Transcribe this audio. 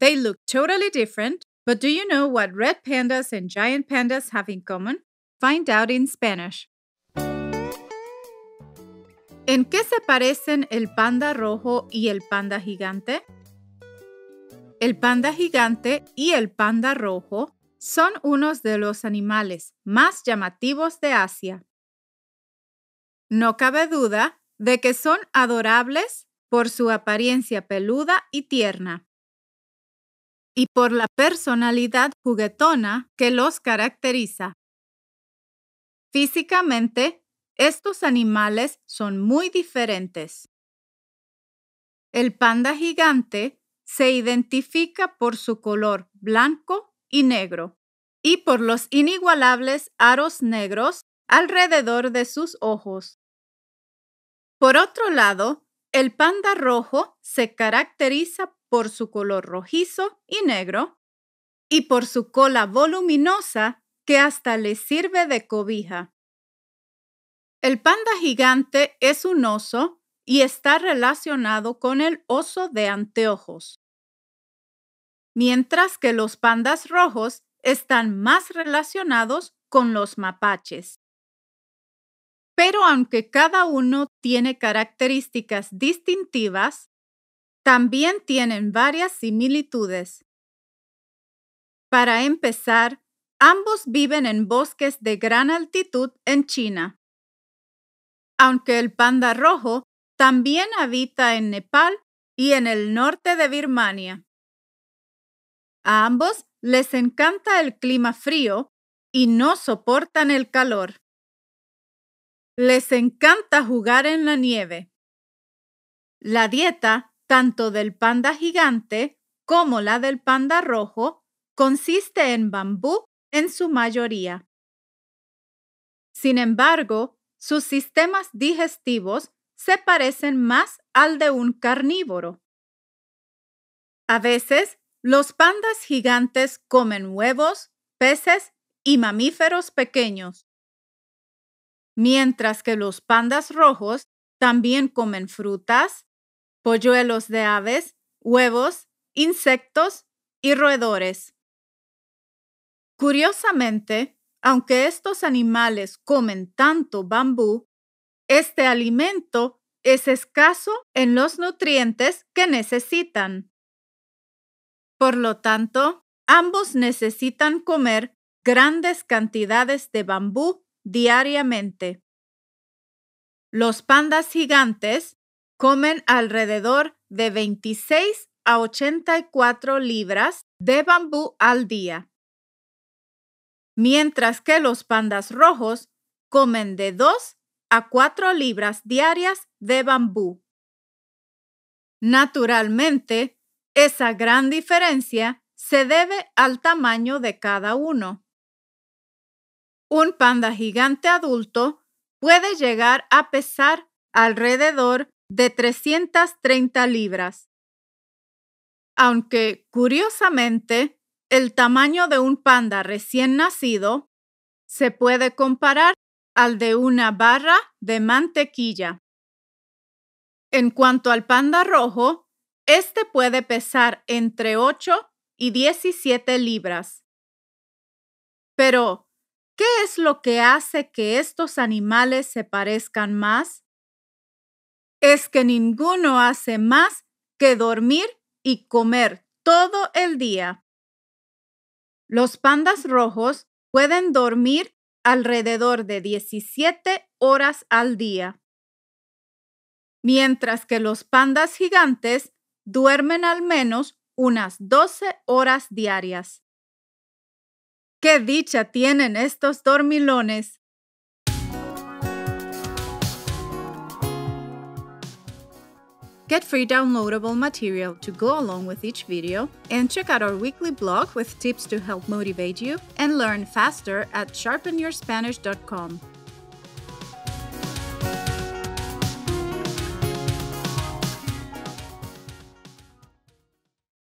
They look totally different, but do you know what red pandas and giant pandas have in common? Find out in Spanish. ¿En qué se parecen el panda rojo y el panda gigante? El panda gigante y el panda rojo son unos de los animales más llamativos de Asia. No cabe duda de que son adorables por su apariencia peluda y tierna y por la personalidad juguetona que los caracteriza. Físicamente, estos animales son muy diferentes. El panda gigante se identifica por su color blanco y negro y por los inigualables aros negros alrededor de sus ojos. Por otro lado, el panda rojo se caracteriza por su color rojizo y negro, y por su cola voluminosa que hasta le sirve de cobija. El panda gigante es un oso y está relacionado con el oso de anteojos, mientras que los pandas rojos están más relacionados con los mapaches. Pero aunque cada uno tiene características distintivas, también tienen varias similitudes. Para empezar, ambos viven en bosques de gran altitud en China. Aunque el panda rojo también habita en Nepal y en el norte de Birmania. A ambos les encanta el clima frío y no soportan el calor. Les encanta jugar en la nieve. La dieta tanto del panda gigante como la del panda rojo, consiste en bambú en su mayoría. Sin embargo, sus sistemas digestivos se parecen más al de un carnívoro. A veces, los pandas gigantes comen huevos, peces y mamíferos pequeños, mientras que los pandas rojos también comen frutas, polluelos de aves, huevos, insectos y roedores. Curiosamente, aunque estos animales comen tanto bambú, este alimento es escaso en los nutrientes que necesitan. Por lo tanto, ambos necesitan comer grandes cantidades de bambú diariamente. Los pandas gigantes comen alrededor de 26 a 84 libras de bambú al día, mientras que los pandas rojos comen de 2 a 4 libras diarias de bambú. Naturalmente, esa gran diferencia se debe al tamaño de cada uno. Un panda gigante adulto puede llegar a pesar alrededor de 330 libras. Aunque, curiosamente, el tamaño de un panda recién nacido se puede comparar al de una barra de mantequilla. En cuanto al panda rojo, este puede pesar entre 8 y 17 libras. Pero, ¿qué es lo que hace que estos animales se parezcan más? es que ninguno hace más que dormir y comer todo el día. Los pandas rojos pueden dormir alrededor de 17 horas al día, mientras que los pandas gigantes duermen al menos unas 12 horas diarias. ¡Qué dicha tienen estos dormilones! Get free downloadable material to go along with each video and check out our weekly blog with tips to help motivate you and learn faster at sharpenyourspanish.com.